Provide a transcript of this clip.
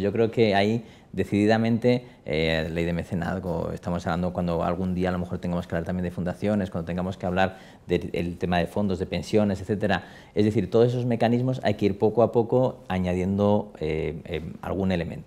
Yo creo que ahí decididamente eh, ley de mecenazgo, estamos hablando cuando algún día a lo mejor tengamos que hablar también de fundaciones, cuando tengamos que hablar del tema de fondos, de pensiones, etcétera. Es decir, todos esos mecanismos hay que ir poco a poco añadiendo eh, eh, algún elemento.